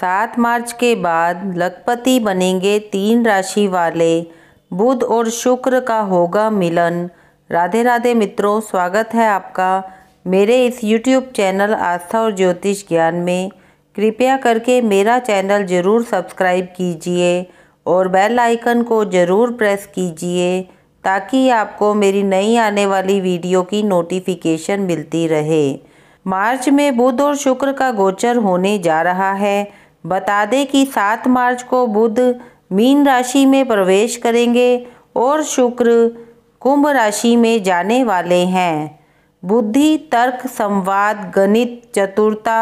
सात मार्च के बाद लखपति बनेंगे तीन राशि वाले बुध और शुक्र का होगा मिलन राधे राधे मित्रों स्वागत है आपका मेरे इस यूट्यूब चैनल आस्था और ज्योतिष ज्ञान में कृपया करके मेरा चैनल ज़रूर सब्सक्राइब कीजिए और बेल आइकन को ज़रूर प्रेस कीजिए ताकि आपको मेरी नई आने वाली वीडियो की नोटिफिकेशन मिलती रहे मार्च में बुध और शुक्र का गोचर होने जा रहा है बता दें कि सात मार्च को बुध मीन राशि में प्रवेश करेंगे और शुक्र कुंभ राशि में जाने वाले हैं बुद्धि तर्क संवाद गणित चतुरता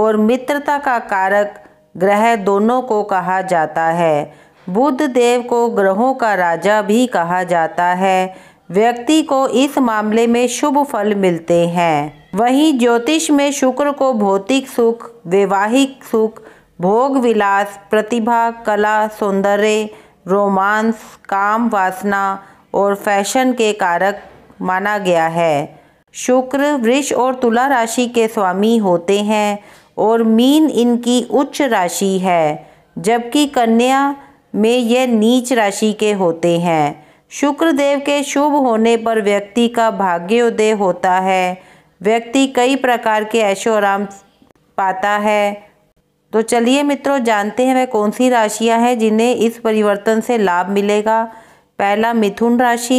और मित्रता का कारक ग्रह दोनों को कहा जाता है बुद्ध देव को ग्रहों का राजा भी कहा जाता है व्यक्ति को इस मामले में शुभ फल मिलते हैं वहीं ज्योतिष में शुक्र को भौतिक सुख वैवाहिक सुख भोग विलास प्रतिभा कला सौंदर्य रोमांस काम वासना और फैशन के कारक माना गया है शुक्र वृष और तुला राशि के स्वामी होते हैं और मीन इनकी उच्च राशि है जबकि कन्या में यह नीच राशि के होते हैं शुक्र देव के शुभ होने पर व्यक्ति का भाग्योदय होता है व्यक्ति कई प्रकार के ऐशोराम पाता है तो चलिए मित्रों जानते हैं वह कौन सी राशियां हैं जिन्हें इस परिवर्तन से लाभ मिलेगा पहला मिथुन राशि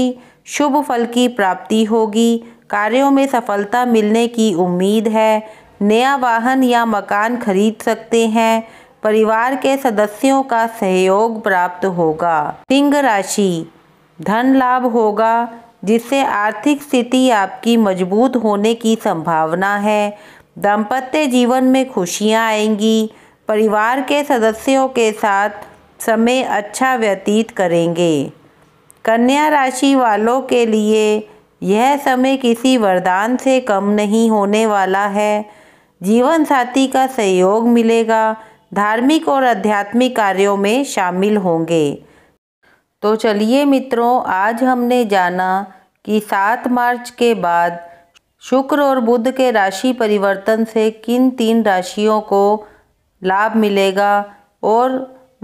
शुभ फल की प्राप्ति होगी कार्यों में सफलता मिलने की उम्मीद है नया वाहन या मकान खरीद सकते हैं परिवार के सदस्यों का सहयोग प्राप्त होगा सिंह राशि धन लाभ होगा जिससे आर्थिक स्थिति आपकी मजबूत होने की संभावना है दाम्पत्य जीवन में खुशियाँ आएंगी परिवार के सदस्यों के साथ समय अच्छा व्यतीत करेंगे कन्या राशि वालों के लिए यह समय किसी वरदान से कम नहीं होने वाला है जीवन साथी का सहयोग मिलेगा धार्मिक और आध्यात्मिक कार्यों में शामिल होंगे तो चलिए मित्रों आज हमने जाना कि सात मार्च के बाद शुक्र और बुध के राशि परिवर्तन से किन तीन राशियों को लाभ मिलेगा और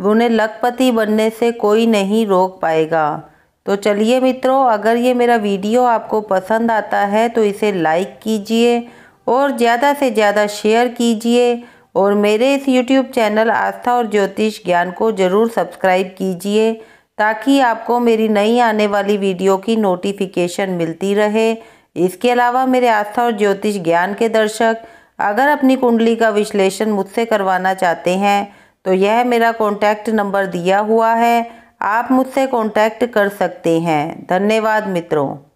उन्हें लखपति बनने से कोई नहीं रोक पाएगा तो चलिए मित्रों अगर ये मेरा वीडियो आपको पसंद आता है तो इसे लाइक कीजिए और ज़्यादा से ज़्यादा शेयर कीजिए और मेरे इस यूट्यूब चैनल आस्था और ज्योतिष ज्ञान को ज़रूर सब्सक्राइब कीजिए ताकि आपको मेरी नई आने वाली वीडियो की नोटिफिकेशन मिलती रहे इसके अलावा मेरे आस्था और ज्योतिष ज्ञान के दर्शक अगर अपनी कुंडली का विश्लेषण मुझसे करवाना चाहते हैं तो यह मेरा कॉन्टैक्ट नंबर दिया हुआ है आप मुझसे कॉन्टैक्ट कर सकते हैं धन्यवाद मित्रों